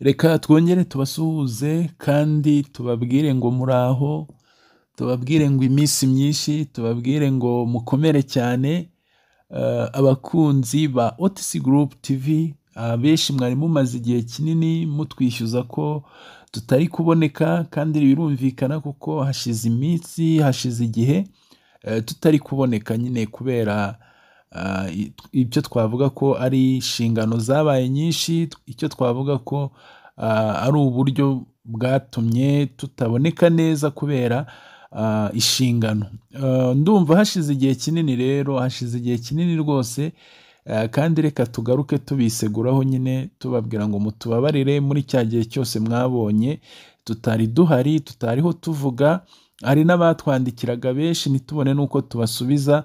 reka twongere tubasuhuze kandi tubabwire ngo muraho tubabwire ngo iminsi myinshi tubabwire ngo mukomere cyane eh, abakunzi ba otc group tv abenshi ah, mwari mumaze igihe kinini mutwishyuza ko tutari kuboneka kandi birumvikana kuko hashize iminsi hashize igihe eh, tutari kuboneka nyine kubera Eh, ibyo twavuga ko ari inshingano zabaye nyinshi icyo twavuga ko eh, ari uburyo bwatumye tutaboneka neza kubera eh, inshingano ndumva hashize igihe kinini rero hashize igihe kinini rwose kandi reka tugaruke tubiseguraho nyine tubabwira ngo mutubabarire muri cya gihe cyose mwabonye tutari duhari tutariho tuvuga hari n'abatwandikiraga benshi ntitubone n'uko tubasubiza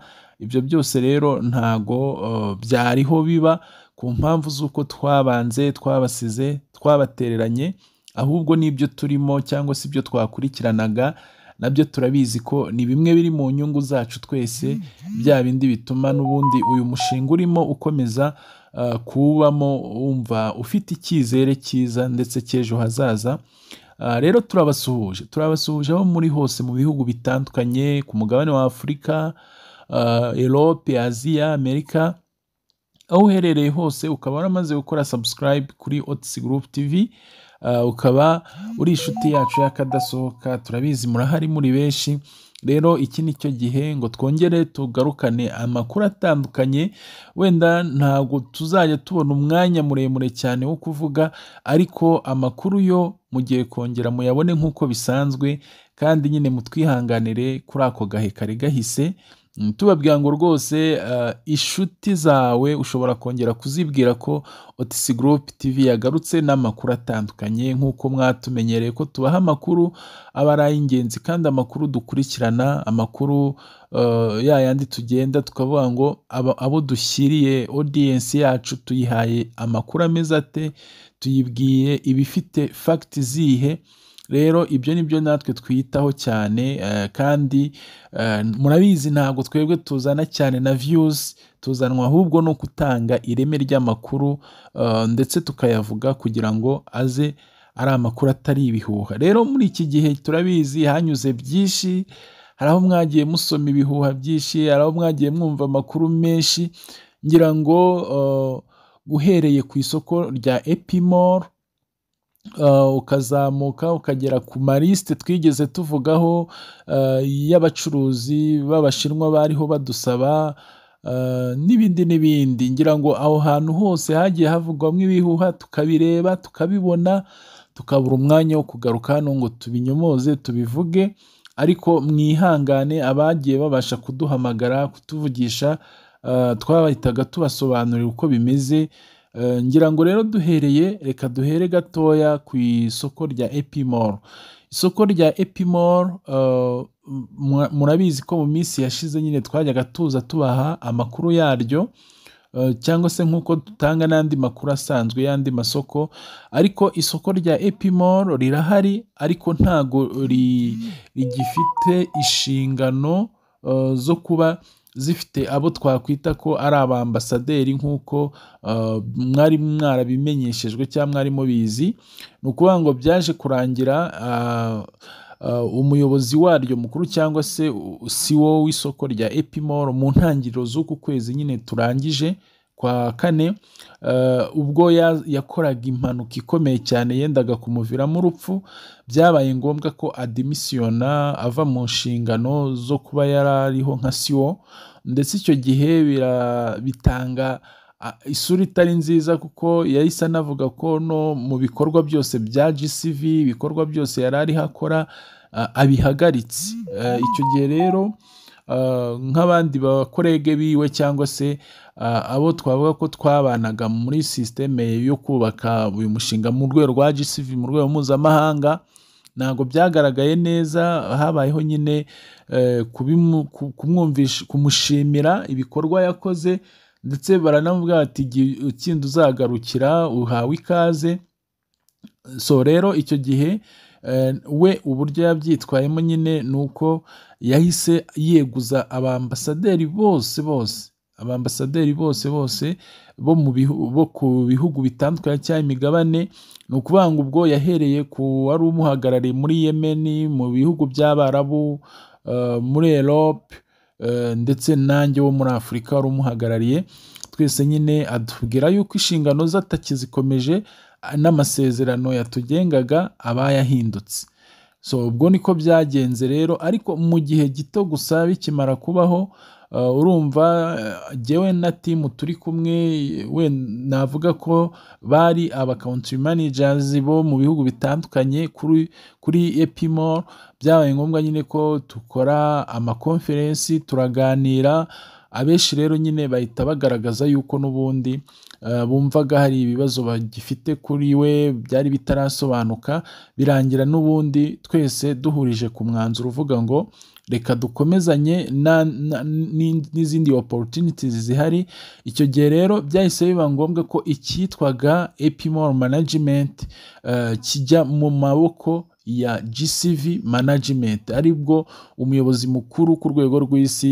ibyo byose rero ntago uh, byariho biba ku mpamvu z'uko twabanze twabasize twabatereranye ahubwo n'ibyo turimo cyangwa se ibyo twakurikiranaga nabyo turabizi ko ni bimwe biri mu nyungu zacu twese bya bindi bituma n'ubundi uyu mushinga urimo ukomeza uh, kubamo wumva ufite icyizere cyiza ndetse cy'ejo hazaza uh, rero turabasuhuje turabasuhuje aho muri hose mu bihugu bitandukanye ku mugabane wa afurika Uh, europe aziya amerika aho uherereye hose ukaba waramaze gukora subscribe kuri otisi group TV uh, ukaba uri inshuti yacu y'akadasohoka turabizi murahari muri benshi rero iki ni cyo gihe ngo twongere tugarukane amakuru atandukanye wenda ntabwo tuzajya tubona umwanya muremure cyane wo kuvuga ariko amakuru yo mugiye kongera muyabone nk'uko bisanzwe kandi nyine mutwihanganire kuri ako gahe kare gahise tubabwira ngo rwose eh, inshuti zawe ushobora kongera kuzibwira ko otisi gurupe tivi yagarutse n'amakuru atandukanye nk'uko mwatumenyereye ko tubaha amakuru aba ari ay'ingenzi kandi amakuru dukurikirana amakuru eh, ya yandi tugenda tukavuga ngo abo dushyiriye odiyensi yacu tuyihaye amakuru ameze ate tuyibwiye ibifite fagiti zihe rero ibyo ni byo natwe twitaho cyane eh, kandi eh, murabizi ntabwo twebwe tuzana cyane na views tuzanwa ahubwo no gutanga ireme ry'amakuru eh, ndetse tukayavuga kugira ngo aze ari amakuru atari ibihuha rero muri iki gihe turabizi hanyuze byinshi hari aho mwagiye musoma ibihuha byinshi hari aho mwagiye mwumva amakuru menshi ngira ngo guhereye ku isoko rya epimoro Eh, ukazamuka ukagera ku mariste twigeze tuvugaho eh, y'abacuruzi b'abashinwa bariho badusaba eh, n'ibindi n'ibindi ngira ngo aho hantu hose hagiye havugwamo ibihuha tukabireba tukabibona tukabura umwanya wo kugaruka hano ngo tubinyomoze tubivuge ariko mwihangane abagiye babasha kuduhamagara kutuvugisha twabahitaga tubasobanurira uko bimeze Eh, ngira ngo rero duhereye reka duhere gatoya ku isoko rya epimoro isoko rya epimoro eh, murabizi ko mu minsi yashize nyine twajyaga tuza tubaha amakuru yaryo eh, cyangwa se nk'uko dutanga n'andi makuru asanzwe y'andi masoko ariko isoko rya epimoro rirahari ariko ntago rigifite inshingano zo kuba zifite abo twakwita ko ari abambasaderi nk'uko uh, mwari mwarabimenyeshejwe cyangwa mwari bizi. ni ukuvuga ngo byaje kurangira uh, uh, umuyobozi waryo mukuru cyangwa se si wo e w'isoko rya epimoro mu ntangiriro z'uku kwezi nyine turangije kwa kane eh, ubwo yakoraga impanuka ikomeye cyane yendaga kumuviramo urupfu byabaye ngombwa ko adimisiyona ava mu nshingano zo kuba yarariho nka siwo ndetse icyo gihe bitanga isura itari nziza kuko yahise anavuga ko no mu bikorwa byose bya GCV ibikorwa byose yari ariho akora abihagaritse eh, icyo gihe rero Ah, nk'abandi bakorege biwe cyangwa se ah, abo twavuga ko twabanaga muri sisiteme yo kubaka uyu mushinga mu rwego rwa GCV mu rwego mpuzamahanga ntabwo byagaragaye neza habayeho nyine eh, kumushimira ibikorwa yakoze ndetse baranavuga bati ukindi uzagarukira uhawe ikaze so rero icyo gihe Eh, we uburyo yabyitwayemo nyine ni uko yahise yeguza abambasaderi bose bose abambasaderi bose bose bo mu bo ku bihugu bitandukanye cyangwa imigabane ni ukuvuga ngo ubwo yahereye ku wari umuhagarariye muri yemeni mu bihugu by'abarabu eh, muri erope eh, ndetse nanjye wo muri afurika wari umuhagarariye twese nyine atubwira yuko inshingano ze atakizikomeje n'amasezerano yatugengaga aba yahindutse so ubwo niko byagenze rero ariko mu gihe gito gusa bikimara kubaho uh, urumva uh, jyewe na timu turi kumwe we navuga ko bari abakawuntiri manajers bo mu bihugu bitandukanye kuri epimor byabaye ngombwa nyine ko dukora amakonferensi turaganira abenshi rero nyine bahita bagaragaza yuko n'ubundi Eh, bumvaga hari ibibazo bagifite kuri we byari bitarasobanuka birangira n'ubundi twese duhurije ku mwanzuro uvuga ngo reka dukomezanye n'izindi opportunities zihari icyo gihe rero byahise biba ngombwa ko icyitwaga epimore management eh, kijya mu maboko ya GCV management aribwo umuyobozi mukuru ku rwego rw'isi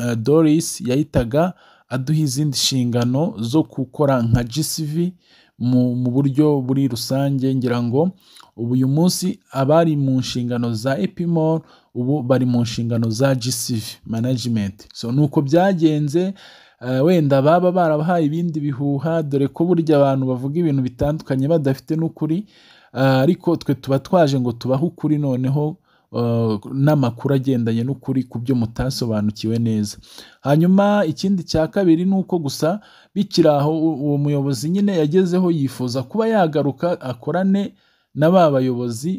eh, Doris yahitaga aduha izindi nshingano zo gukora nka GCV mu buryo buri rusange ngira ngo ubu uyu munsi abari mu nshingano za epimol ubu bari mu nshingano za GCV management so ni uko byagenze eh, wenda baba barabahaye ibindi bihuha dore ko burya abantu bavuga ibintu bitandukanye badafite n'ukuri eh, ariko twe tuba twaje ngo tubahe ukuri noneho Uh, n'amakuru agendanye n'ukuri ku byo mutasobanukiwe neza hanyuma ikindi cya kabiri ni uko gusa bikiri aho uwo muyobozi nyine yagezeho yifuza kuba yagaruka akorane na ba bayobozi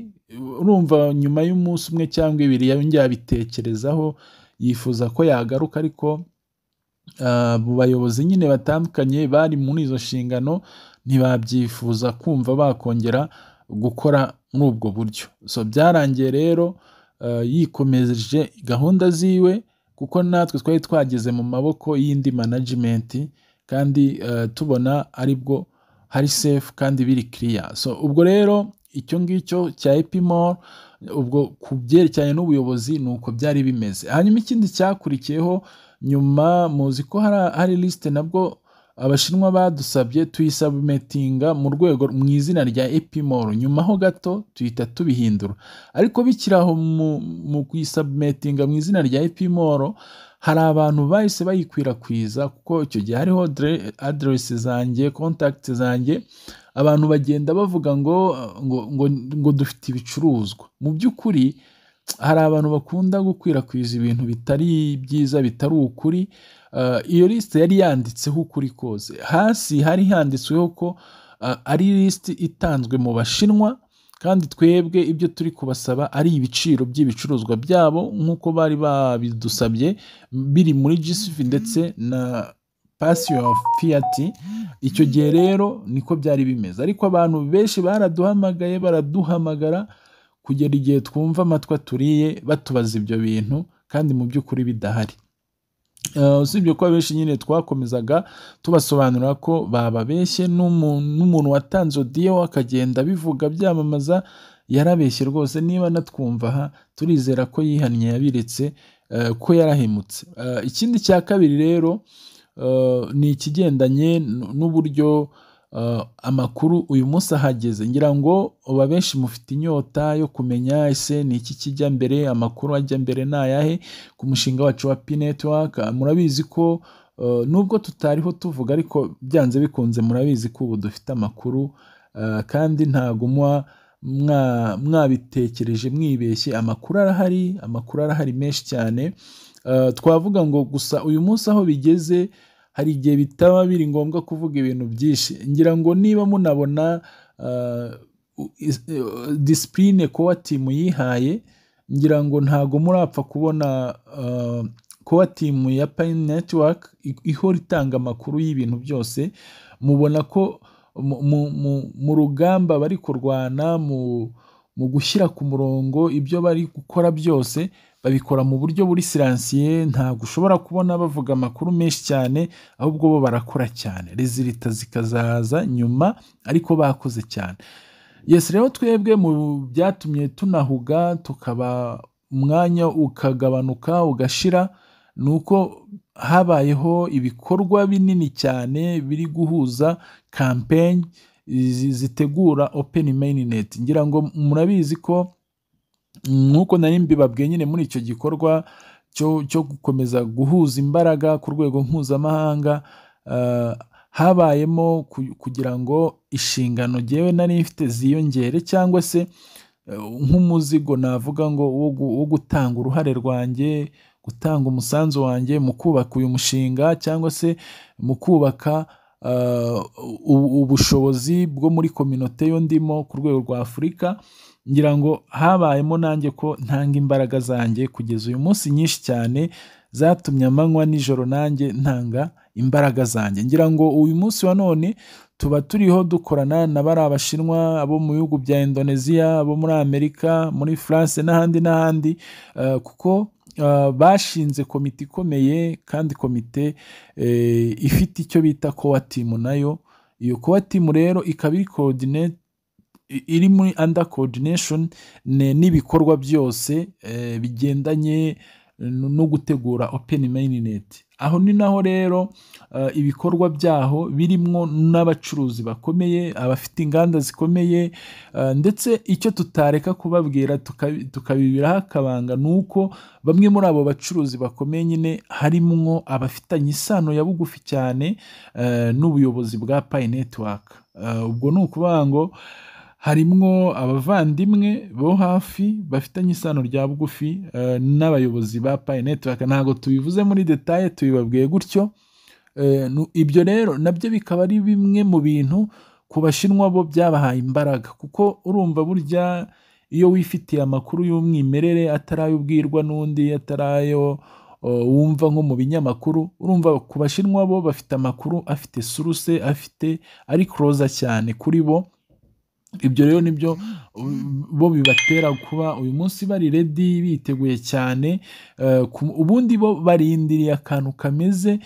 urumva nyuma y'umunsi umwe cyangwa ibiri yongera abitekerezaho yifuza ko yagaruka ariko abo uh, bayobozi nyine batandukanye bari muri izo nshingano ntibabyifuza kumva bakongera gukora muri ubwo buryo so byarangiye rero eh, yikomeje gahunda ziwe kuko natwe twari twageze mu maboko y'indi management kandi eh, tubona aribwo hari sefu kandi biri kiriya so ubwo rero icyo ngicyo cya epimoro ubwo ku byerekeranye n'ubuyobozi ni uko byari bimeze hanyuma ikindi cyakurikiyeho nyuma muzi ko hari lisite nabwo abashinwa badusabye tuyisabumetinga mu rwego mu izina rya epimoro nyuma ho gato tuhita tubihindura ariko bikiri aho mu kuyisabumetinga mu izina rya epimoro hari abantu bahise bayikwirakwiza kuko icyo gihe hariho aderesi zanjye kontakiti zanjye abantu bagenda bavuga ngo ngo ngo dufite ibicuruzwa mu by'ukuri hari abantu bakunda gukwirakwiza ibintu bitari byiza bitari ukuri eh, iyo lisite yari yanditseho ukuri kose hasi hari handitsweho ko eh, ari lisite itanzwe mu bashinwa kandi twebwe ibyo turi kubasaba ari ibiciro by'ibicuruzwa byabo nk'uko bari babidusabye biri muri gisifi ndetse na pasiyo ofu fiyati icyo gihe rero niko byari bimeze ariko abantu benshi baraduhamagaye baraduhamagara kugera igihe twumva amatwa turiye batubaza ibyo bintu kandi mu by'ukuri bidahari eh, usibye ko abenshi nyine twakomezaga tubasobanura ko bababeshye n'umuntu watanze odiyo akagenda abivuga byamamaza yarabeshye rwose niba natwumva aha turizera ko yihannye yabiretse eh, ko yarahemutse eh, ikindi cya kabiri rero ni ikigendanye n'uburyo Eh, amakuru uyu munsi ahageze ngira ngo uba benshi mufite inyota yo kumenya ese ni iki kijya mbere amakuru ajya mbere ni ayahe ku mushinga wacu wa p network eh, murabizi ko eh, nubwo tutariho tuvuga ariko byanze bikunze murabizi ko ubu dufite amakuru kandi ntago mwabitekereje mwibeshye amakuru arahari amakuru arahari menshi cyane twavuga ngo gusa uyu munsi aho bigeze hari igihe bitaba biri ngombwa kuvuga ibintu byinshi ngira ngo niba munabona ah, eh, disipurine kuba timu yihaye ngira ngo ntago murapfa kubona ah, kuba timu ya payini netiwaka ihora itanga amakuru y'ibintu byose mubona ko mu rugamba bari kurwana mu gushyira ku murongo ibyo bari gukora byose babikora mu buryo buri siransiye ntabwo ushobora kubona bavuga amakuru menshi cyane ahubwo bo barakora cyane rezilita zikazaza nyuma ariko bakoze cyane yesi rero twebwe mu byatumye tunahuga tukaba umwanya ukagabanuka ugashira ni uko habayeho ibikorwa binini cyane biri guhuza kampeni zitegura openi meyinineti ngira ngo murabizi ko nk'uko nari mbibabwe nyine muri icyo gikorwa cyo gukomeza guhuza imbaraga ku rwego mpuzamahanga eh, habayemo kugira ngo inshingano ngewe nari mfite ziyongere cyangwa se eh, nk'umuzigo navuga ngo wo gutanga uruhare rwanjye gutanga umusanzu wanjye mu kubaka uyu mushinga cyangwa se mu kubaka eh, ubushobozi bwo muri kominote yo ndimo ku rwego rwa afurika ngira ngo habayemo nanjye ko ntanga imbaraga zanjye kugeza uyu munsi nyinshi cyane zatumye amanywa nijoro nanjye ntanga imbaraga zanjye ngira ngo uyu munsi wa none tuba turiho dukorana na bari abashinwa abo mu bihugu bya indoneziya abo muri amerika muri france n'ahandi n'ahandi eh, kuko eh, bashinze komite ikomeye kandi komite eh, ifite icyo bita kowatimu nayo iyo kowatimu rero ikaba iri korodinete iri muri under coordination n'ibikorwa byose eh, bigendanye no gutegura open mainnet aho ni naho rero eh, ibikorwa byaho birimo n'abacuruzi bakomeye abafite inganda zikomeye eh, ndetse icyo tutareka kubabwira tukabibiraho akabanga ni uko bamwe muri abo bacuruzi bakomeye nyine harimo abafitanye isano ya bugufi cyane n'ubuyobozi bwa payi netiwaka ubwo ni ukuvuga ngo harimwo abavandimwe bo hafi bafitanye isano rya bugufi eh, n'abayobozi ba payi network ntabwo tubivuze muri detaye tubibabwiye gutyo eh, ibyo rero nabyo bikaba ari bimwe mu bintu ku bashinwa bo byabahaye imbaraga kuko urumva burya iyo wifitiye amakuru y'umwimerere atari ayo ubwirwa n'undi atari ayo wumva nko mu binyamakuru urumva ku bashinwa bo bafite amakuru afite suruse afite ari kuroza cyane kuri bo ibyo rero ni byo bo bibatera kuba uyu munsi bari redi biteguye cyane eh, ubundi bo barindiriye akantu kameze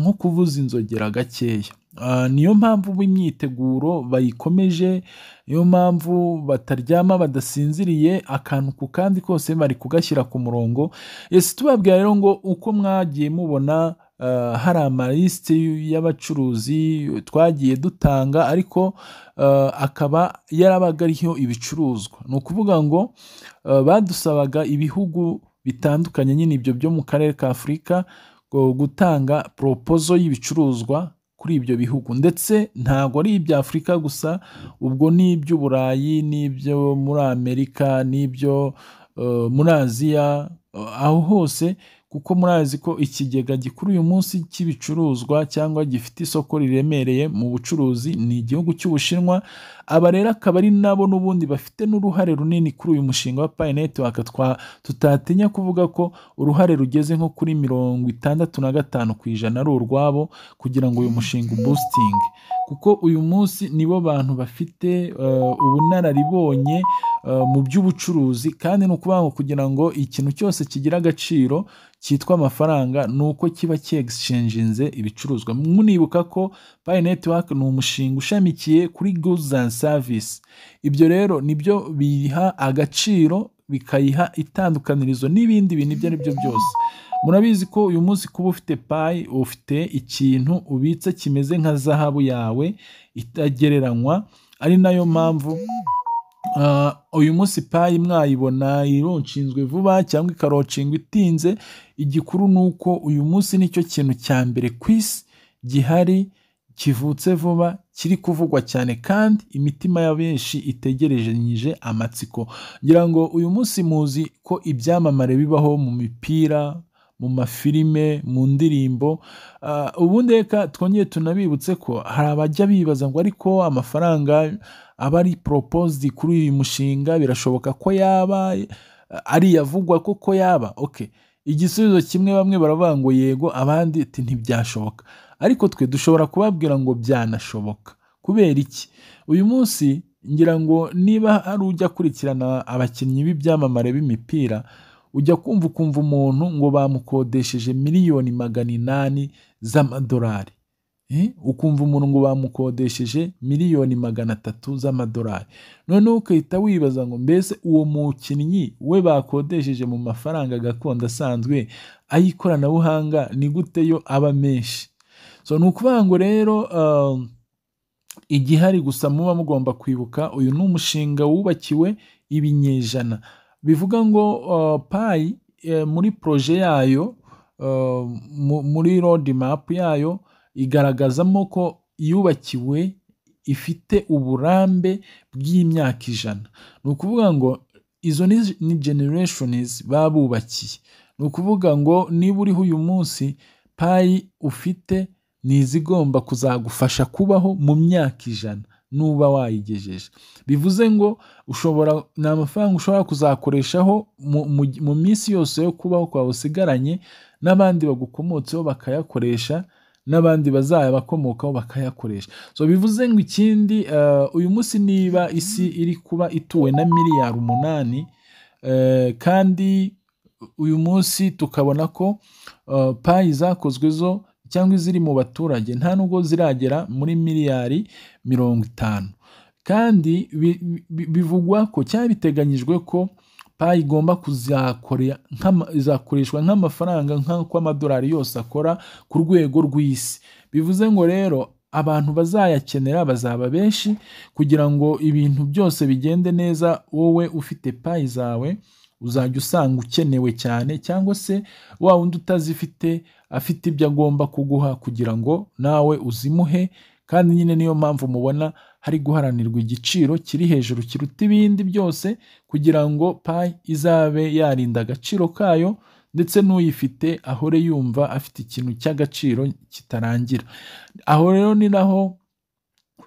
nko kuvuza inzogera gakeya ah, niyo mpamvu imyiteguro bayikomeje niyo mpamvu bataryama badasinziriye akantu ku kandi kose bari kugashyira ku murongo ese tubabwira rero ngo uko mwagiye mubona Eh, hari amalisite y'abacuruzi twagiye dutanga ariko eh, akaba yarabaga ariho ibicuruzwa ni ukuvuga ngo eh, badusabaga ibihugu bitandukanye nyine ibyo byo mu karere ka afurika gutanga poropozo y'ibicuruzwa kuri ibyo bihugu ndetse ntabwo ari ibya afurika gusa ubwo ni iby'uburayi n'ibyo muri amerika n'ibyo muri aziya aho hose kuko murazi ko ikigega gikuru uyu munsi cy'ibicuruzwa cyangwa gifite isoko riremereye mu bucuruzi ni igihugu cy'ubushinwa aba rero akaba ari nabo n'ubundi bafite n'uruhare runini kuri uyu mushinga wa Pi Network tutatinya kuvuga ko uruhare rugeze nko kuri mirongo itandatu na gatanu ku ijana ari urwabo kugira ngo uyu mushinga ubusitinge kuko uyu munsi nibo bantu bafite eh, ubunararibonye eh, mu by'ubucuruzi kandi ni ukuvuga ngo kugira ngo ikintu cyose kigira agaciro cyitwa amafaranga ni uko kiba kiegishinze ibicuruzwa munibuka ko payi netiwake ni umushinga ushamikiye kuri guzi andi savisi ibyo rero nibyo biha agaciro bikayiha itandukanirizo n'ibindi bintu ibyo ari byo byose murabizi ko uyu munsi kuba ufite payi ufite ikintu ubitse kimeze nka zahabu yawe itagereranywa ari nayo mpamvu ah, uyu munsi payi mwayibona ironshinzwe vuba cyangwa ikarocingwa itinze igikuru ni uko uyu munsi nicyo kintu cya mbere ku isi gihari kivutse vuba kiri kuvugwa cyane kandi imitima ya benshi itegerejenyije amatsiko ngira ngo uyu munsi muzi ko ibyamamare bibaho mu mipira mu mafilime mu ndirimbo ah, ubundi reka twongere tunabibutse ko hari abajya bibaza ngo ariko amafaranga aba ari proposed kuri uyu mushinga birashoboka ko yaba ah, ari iyavugwa koko yaba oke igisubizo kimwe bamwe baravuga ngo yego abandi ntibyashoboka ariko twe dushobora kubabwira ngo byanashoboka kubera iki uyu munsi ngira ngo niba ari ujya akurikirana abakinnyi b'ibyamamare b'imipira ujya kumva ukumva umuntu ngo bamukodesheje miliyoni magana inani z'amadolari eh? ukumva umuntu ngo bamukodesheje miliyoni magana atatu z'amadolari noneho ukahita wibaza ngo mbese uwo mukinnyi we bakodesheje mu mafaranga gakondo asanzwe ay'ikoranabuhanga ni gute yo aba menshi so ni ukuvuga ngo rero um, igihari gusa muba mugomba kwibuka uyu ni umushinga wubakiwe ibinyejana bivuga ngo uh, payi eh, muri poroje yayo um, muri rodi mapu yayo igaragazamo ko yubakiwe ifite uburambe bw'imyaka ijana ni ukuvuga ngo izo ni genereshonizi babubakiye ni ukuvuga ngo niba uriho uyu munsi payi ufite ni izigomba kuzagufasha kubaho mu myaka ijana nuba wayigejeje bivuze ngo ushobora ni amafaranga ushobora kuzakoreshaho mu minsi yose yo kubaho kwawe usigaranye n'abandi bagukomotseho bakayakoresha n'abandi bazayabakomokaho bakayakoresha so bivuze ngo ikindi eh, uyu munsi niba isi iri kuba ituwe na miliyari umunani eh, kandi uyu munsi tukabona ko eh, payi zakozwe zo cyangwa iziri mu baturage nta nubwo ziragera muri miliyari mirongo itanu kandi bivugwa ko cyari biteganyijwe ko payi igomba kuzakoreshwa nk'amafaranga nk'uko amadolari yose akora ku rwego rw'isi bivuze ngo rero abantu bazayakenera bazaba benshi kugira ngo ibintu byose bigende neza wowe ufite payi zawe uzajya usanga ukenewe cyane cyangwa se wa wundi utazifite afite ibyo agomba kuguha kugira ngo nawe uzimuhe kandi nyine niyo mpamvu mubona hari guharanirwa igiciro kiri hejuru kiruta ibindi byose kugira ngo payi izabe yarinda agaciro kayo ndetse n'uyifite ahore yumva afite ikintu cy'agaciro kitarangira aho rero ni naho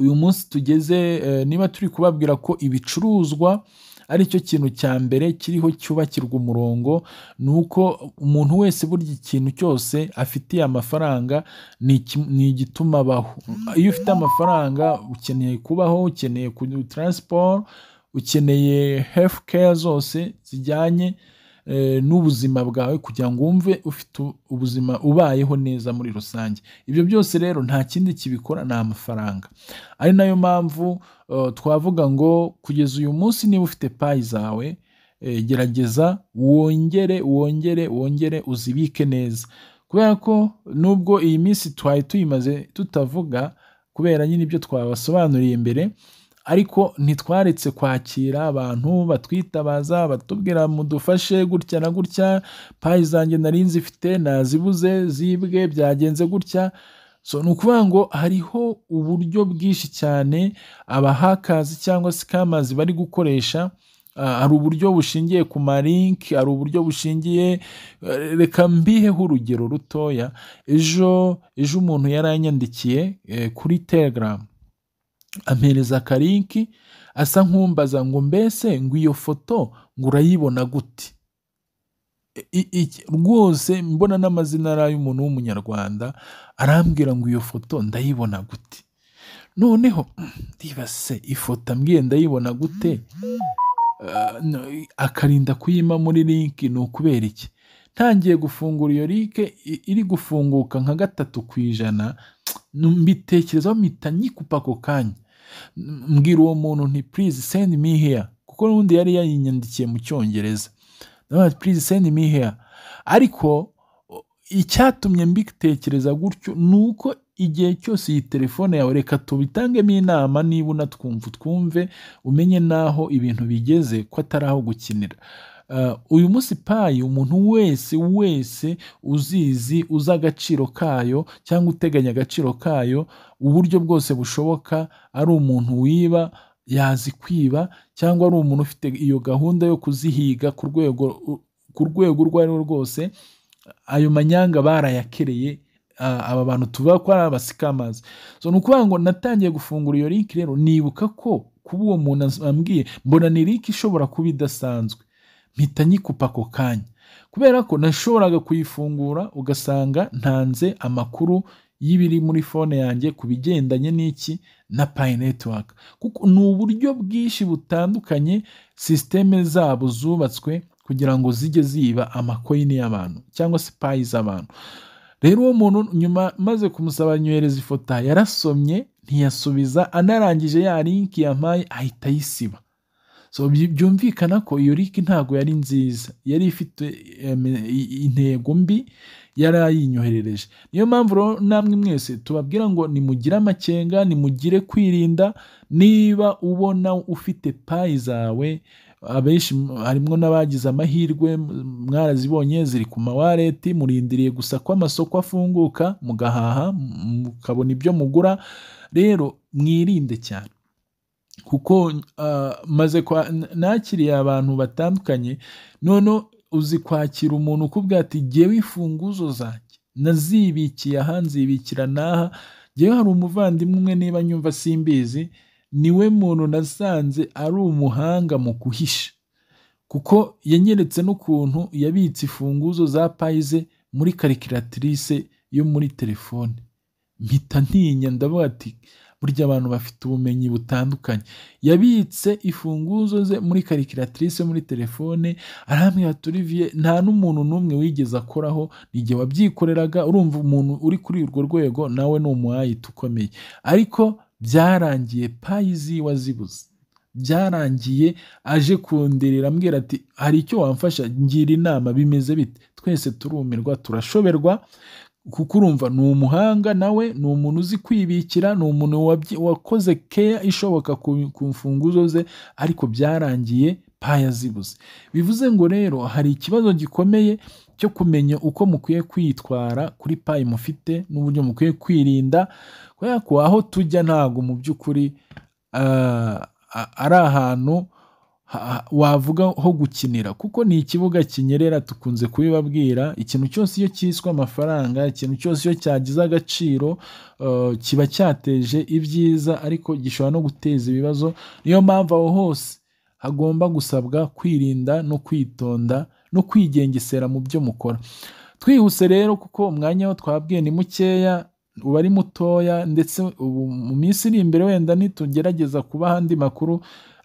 uyu munsi tugeze eh, niba turi kubabwira ko ibicuruzwa ari kintu cya mbere kiriho cyubakirwa umurongo ni uko umuntu wese burya ikintu cyose afitiye amafaranga ni igituma abaho iyo ufite amafaranga ukeneye kubaho ukeneye taransiporo ukeneye hefu keya zose zijyanye eh, n'ubuzima bwawe kugira ngo wumve ufite ubuzima ubayeho neza muri rusange ibyo byose rero nta kindi kibikora ni amafaranga ari nayo mpamvu Eh, twavuga ngo kugeza uyu munsi niba ufite payi zawe eh, gerageza wongere wongere wongere uzibike neza kubera ko nubwo iyi minsi twari tuyimaze tutavuga kubera nyine ibyo twabasobanuriye imbere ariko ntitwaretse kwakira abantu batwitabaza batubwira mudufashe gutya na gutya payi zanjye nari nzifite nazibuze zibwe byagenze gutya so ni ukuvuga ngo hariho uburyo bwinshi cyane abahakazi cyangwa se kamazi bari gukoresha ah, hari uburyo bushingiye ku marinki hari uburyo bushingiye eh, reka mbiheho urugero rutoya ejo ejo umuntu yaranyandikiye eh, kuri telegram ampereza akarinki asa nk'umbaza ngo mbese ngo iyo foto ngo urayibona gute rwose mbona n'amazina ari ay'umuntu w'umunyarwanda arambwira ngo iyo foto ndayibona gute noneho ndibase ifoto ambwiye ndayibona gute eh, akarinda kuyima muri linki ni ukubera iki ntangiye gufungura iyo linki iri gufunguka nka gatatu ku ijana mbitekerezaho mpita nyikupa ako kanya mbwira uwo muntu nti purize sendi mi heya kuko n'ubundi yari yayinyandikiye mu cyongereza Ah, please send me here ariko icyatumye mbitekereza gutyo ni uko igihe cyose iyi telefone yawe reka tubitangemo inama niba unatwumva twumve, umenye n'aho ibintu bigeze ko atari aho gukinira ah, uyu munsi payi umuntu wese wese uzizi uzi agaciro kayo cyangwa uteganya agaciro kayo uburyo bwose bushoboka ari umuntu wiba yazikwiba cyangwa ari umuntu ufite iyo gahunda yo kuzihiga ku rwego ku rwego urwo ari rwo rwose ayo manyanga barayakereye aba bantu tuvuga ko ari abasikamazi ni ukuvuga ngo natangiye gufungura iyo link rero nibuka ko kuba uwo muntu ambwiye mbona ni link ishobora kuba idasanzwe mpita nyikupa ako kanya kubera ko nashoboraga kuyifungura ugasanga ntanze amakuru y'ibiri muri fone yanjye ku bigendanye n'iki na payi netiwaka kuko ni uburyo bwinshi butandukanye sisiteme zabo zubatswe kugira ngo zijye ziba amakoyini y'abantu cyangwa se payi z'abantu rero uwo muntu nyuma maze kumusaba nyohereza ifoto yarasomye ntiyasubiza anarangije ya linki yampaye ahita ayisiba byumvikana ko iyo linki ntabwo yari nziza yari ifite intego mbi yari yayinyoherereje niyo mpamvu namwe mwese tubabwira ngo nimugire amakenga nimugire kwirinda niba ubona ufite payi zawe abenshi harimo n'abagize amahirwe mwarazibonye ziri ku mawareti murindiriye gusa ko amasoko afunguka mugahaha mukabona ibyo mugura rero mwirinde cyane kuko ah, maze kwa nakiriye abantu batandukanye noneho uzi kwakira umuntu ukubwira ati ngewe imfunguzo zanjye nazibikiye aha nzibikira n'aha ngewe hari umuvandimwe umwe niba nyumva simbizi niwe muntu nasanze ari umuhanga mu guhisha kuko yanyeretse n'ukuntu yabitse imfunguzo za payize muri karikiratirise yo muri telefone mpita ntinya ndavuga ati burya abantu bafite ubumenyi butandukanye yabitse ifunguzo ze muri karikiratirise muri telefone arambwira turiviye nta n'umuntu n'umwe wigeze akoraho igihe wabyikoreraga urumva umuntu uri kuri urwo rwego nawe ni umuhayita ukomeye ariko byarangiye payizi wazibuze byarangiye aje kundirira ambwira ati hari icyo wamfasha ngira inama bimeze bite twese turumirwa turashoberwa kuko urumva ni umuhanga nawe ni umuntu uzi kwibikira ni umuntu wakoze keya ishoboka ku mfunguzo ze ariko byarangiye paya zibuze bivuze ngo rero hari ikibazo gikomeye cyo kumenya uko mukwiye kwitwara kuri payi mufite n'uburyo mukwiye kwirinda kubera ko aho tujya ntabwo mu by'ukuri ah, ari ahantu wavuga ho gukinira kuko ni ikibuga kinyerera tukunze kubibabwira ikintu cyose iyo cyiswe amafaranga ikintu cyose iyo cyagize agaciro uh, kiba cyateje ibyiza ariko gishobora no guteza ibibazo niyo mpamvu aho hose hagomba gusabwa kwirinda no kwitonda no kwigengesera mu byo mukora twihuse rero kuko umwanya wo twabwiye ni mukeya uba ari mutoya ndetse ubu mu minsi iri imbere wenda ntitugerageza kuba ahandi makuru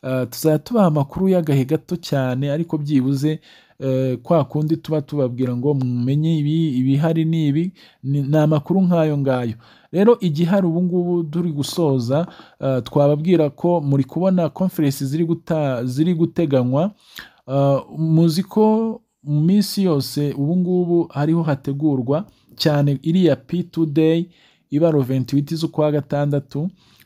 Eh, tuzajya tubaha amakuru y'agahe gato cyane ariko byibuze eh, kwa kundi tuba tubabwira ngo mumenye ibi ibihari n’ibi ibi ni amakuru nk'ayo ngayo rero igihari ubu ngubu turi gusoza eh, twababwira ko muri kubona conference ziri guteganywa muzi ko mu minsi yose ubu ngubu hariho hategurwa cyane iriya p2day iba roventi z'ukwa gatandatu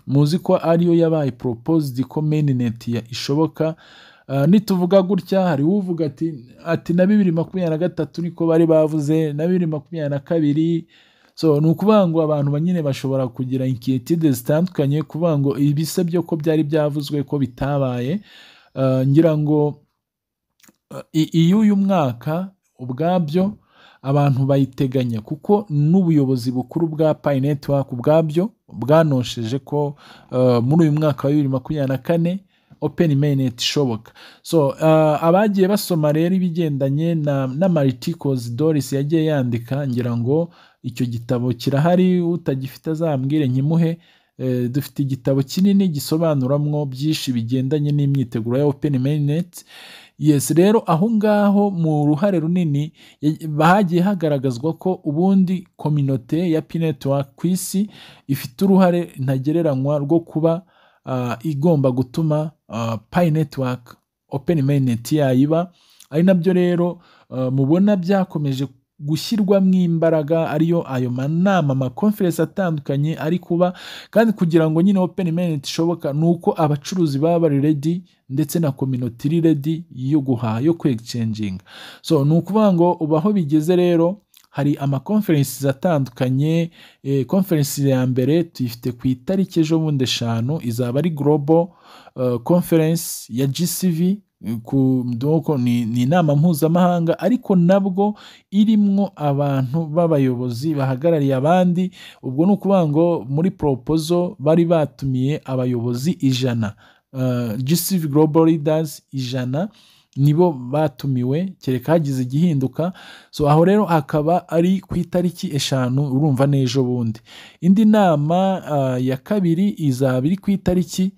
muzi ko ariyo yabaye proposed commandment ya ishoboka ah, nituvuga gutya hari uvuga ati ati na bibiri makumyabiri na gatatu niko bari bavuze na bibiri makumyabiri na kabiri so ni ukuvuga ngo abantu banyine bashobora kugira inkiyetide zitandukanye kuvuga ngo byo ko byari byavuzwe ko bitabaye ah, ngira ngo iyo uyu mwaka ubwabyo abantu bayiteganya kuko n'ubuyobozi bukuru bwa payi netiwake ubwabyo bwanosheje ko uh, muri uyu mwaka wa bibiri makumyabiri na kane openi mainnet ishoboka so uh, abagiye basoma rero ibigendanye na, na doris yagiye yandika ngira ngo icyo gitabo kirahari utagifite azambwire nkimuhe uh, dufite igitabo kinini gisobanuramo byinshi bigendanye n'imyiteguro ya openi mainnet yesi rero aho ngaho mu ruhare runini hagiye hagaragazwa ko ubundi kominote ya pinetiwake ku isi ifite uruhare ntagereranywa rwo kuba igomba gutuma payi netiwake openi mainnet yayo iba ari nabyo rero mubona byakomeje gushyirwamo imbaraga ariyo ayo manama amakonferensi atandukanye ari kuba kandi kugira ngo nyine open mind ishoboka ni uko abacuruzi baba bari ready ndetse na community iri ready yo guhaha yo kwegishenjinga so ni ukuvuga ngo ubaho bigeze rero hari amakonferensi atandukanye konferensi eh, ya mbere tuyifite ku itariki ejo bundi eshanu izaba ari global eh, conference ya GCV ni inama mpuzamahanga ariko nabwo irimwo abantu b'abayobozi bahagarariye abandi ubwo ni ukuvuga ngo muri poropozo bari batumiye abayobozi ijana uh, GCV Global Leaders ijana nibo batumiwe kereka hagize igihinduka so aho rero akaba ari ku itariki eshanu urumva n'ejo bundi indi nama uh, ya kabiri izaba iri ku itariki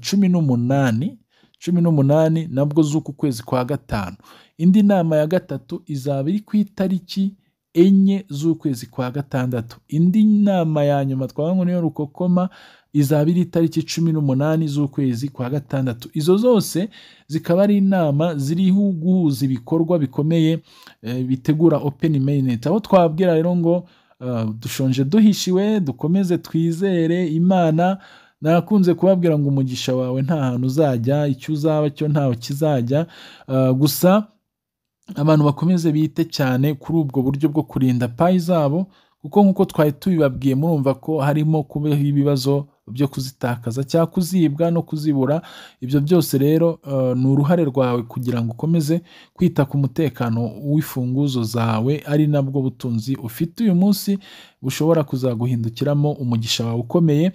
cumi n'umunani cumi n'umunani nabwo z'uku kwezi kwa gatanu indi nama ya gatatu izaba iri ku itariki enye z'ukwezi kwa gatandatu indi nama ya nyuma twabonye niyo rukokoma izaba iri itariki cumi n'umunani z'ukwezi kwa gatandatu izo zose zikaba ari inama ziriho guhuza ibikorwa bikomeye eh, bitegura open mainnet aho twabwira rero ngo eh, dushonje duhishiwe dukomeze twizere imana narakunze kubabwira ngo umugisha wawe nta hantu uzajya icyo uzaba cyo ntaho kizajya ah, gusa abantu bakomeze bite cyane kuri ubwo buryo bwo kurinda payi zabo kuko nk'uko twari tubibabwiye murumva ko harimo kubaho ibibazo byo kuzitakaza cyangwa kuzibwa no kuzibura ibyo byose rero uh, ni uruhare rwawe kugira ngo ukomeze kwita ku mutekano w'imfunguzo zawe ari nabwo butunzi ufite uyu munsi bushobora kuzaguhindukiramo umugisha wawe ukomeye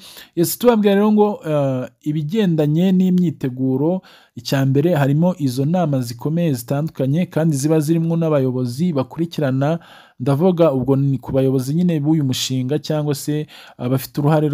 tubabwira rero ngo uh, ibigendanye n'imyiteguro icya mbere harimo izo nama zikomeye zitandukanye kandi ziba zirimo n'abayobozi bakurikirana ndavuga ubwo ni ku bayobozi nyine b'uyu mushinga cyangwa se abafite ah, uruhare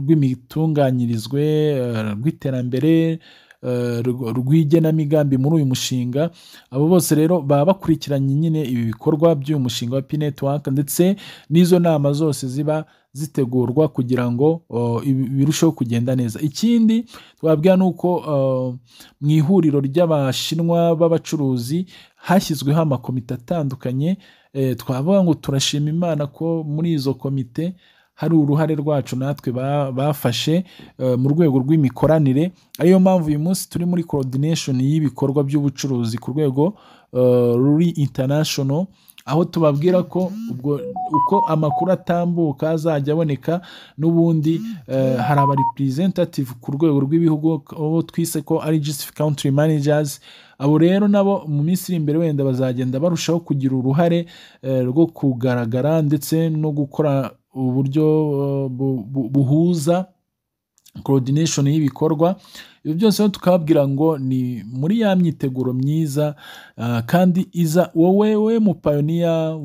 rw'imitunganyirizwe ah, rw'iterambere ah, rw'igenamigambi muri uyu mushinga abo bose rero baba bakurikiranye nyine ibi bikorwa by'uyu mushinga wa P-Network ndetse n'izo nama zose ziba zitegurwa kugira ngo oh, birusheho kugenda neza ikindi twabwira ni uko oh, mu ihuriro ry'abashinwa b'abacuruzi hashyizweho amakomite atandukanye Eh, twavuga ngo turashima imana ko muri izo komite hari uruhare rwacu natwe bafashe eh, mu rwego rw'imikoranire ariyo mpamvu uyu munsi turi muri coordination y'ibikorwa by'ubucuruzi ku rwego eh, ruri international aho tubabwira ko ubwo uko amakuru atambuka azajya aboneka n'ubundi hari aba representative ku rwego rw'ibihugu abo twise ko ari gisiti country managers abo rero nabo mu minsi iri imbere wenda bazagenda barushaho kugira uruhare eh, rwo kugaragara ndetse no gukora uburyo eh, buhuza coordination y'ibikorwa ibyo byose rero tukababwira ngo ni muri ya myiteguro myiza eh, kandi iza wowe we mupayoniya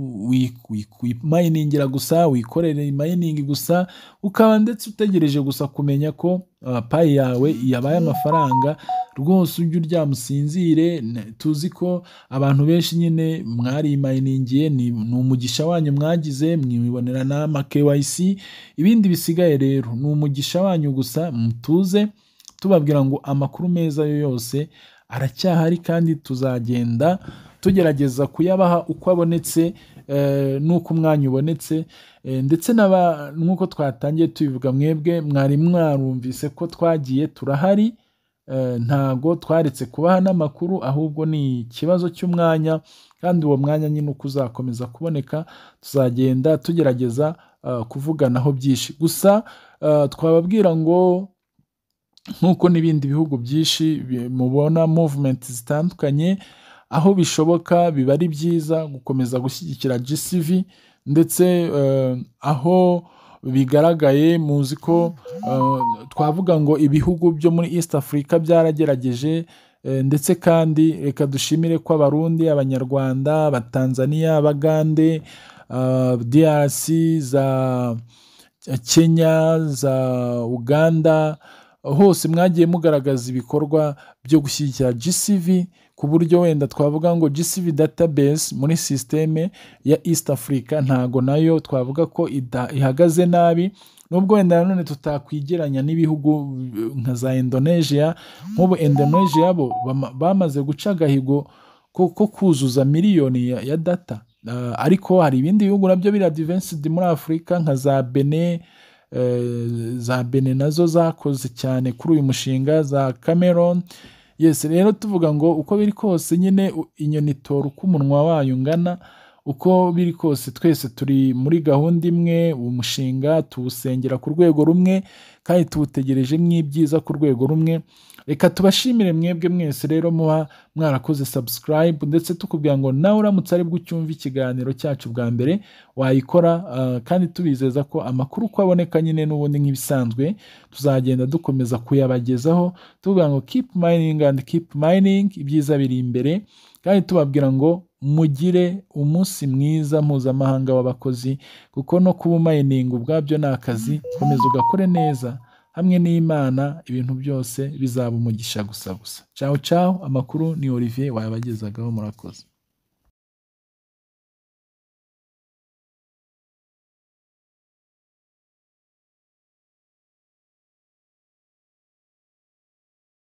wimayiningira gusa wikorera imayiningi gusa ukaba ndetse utegereje gusa kumenya ko payi yawe yabaye amafaranga rwose ujye uryama usinzire tuzi ko abantu benshi nyine mwarimayiningiye ni umugisha wanyu mwagize mwibonera n'ama KYC ibindi bisigaye rero ni umugisha wanyu gusa mutuze tubabwira ngo amakuru meza yo yose aracyahari kandi tuzagenda tugerageza kuyabaha uko abonetse eh, n'uko umwanya ubonetse eh, ndetse n'uko twatangiye tubivuga mwebwe mwari mwarumvise ko twagiye turahari Eh, ntago twaretse kubaha n'amakuru ahubwo ni ikibazo cy'umwanya kandi uwo mwanya nyine uko uzakomeza kuboneka tuzagenda tugerageza eh, kuvuganaho byinshi gusa eh, twababwira ngo nk'uko n'ibindi bihugu byinshi mubona movement zitandukanye aho bishoboka biba ari byiza gukomeza gushyigikira GCV ndetse aho bigaragaye muzi ko uh, twavuga ngo ibihugu byo muri east Africa byaragerageje uh, ndetse kandi reka dushimire ko abarundi abanyarwanda abatanzaniya abagande uh, drc za kenya za uganda hose mwagiye mugaragaza ibikorwa byo gushyigikira gcv ku buryo wenda twavuga ngo GCV database muri sisiteme ya East Africa ntago nayo twavuga ko ihagaze nabi nubwo wenda nanone tutakwigeranya n'ibihugu nka za Indonesia nk'ubu Indonesia bo bamaze guca agahigo ko kuzuza miliyoni ya data ah, ariko hari ibindi bihugu nabyo biri advanced muri Afurika nka za bene eh, za bene nazo zakoze cyane kuri uyu mushinga za Cameroon yesi rero tuvuga ngo uko biri kose nyine inyoni itora uko umunwa wayo ungana uko biri kose twese turi muri gahunda imwe umushinga tuwusengera ku rwego rumwe kandi tuwutegereje nk'ibyiza ku rwego rumwe reka tubashimire mwebwe mwese rero muba mwarakoze subscribe ndetse tukubwira ngo nawe uramutse ari bwo ucyumva ikiganiro cyacu bwa mbere wayikora ah, kandi tubizeza ko amakuru uko aboneka nyine n'ubundi nk'ibisanzwe tuzagenda dukomeza kuyabagezaho tuvuga ngo keep mining and keep mining ibyiza biri imbere kandi tubabwira ngo mugire umunsi mwiza mpuzamahanga w'abakozi kuko no kuba umayininga ubwabyo ni akazi komeza ugakore neza hamwe n'imana ibintu byose bizaba umugisha gusa gusa cawu cawu amakuru ni Olivier wayabagezagaho murakoze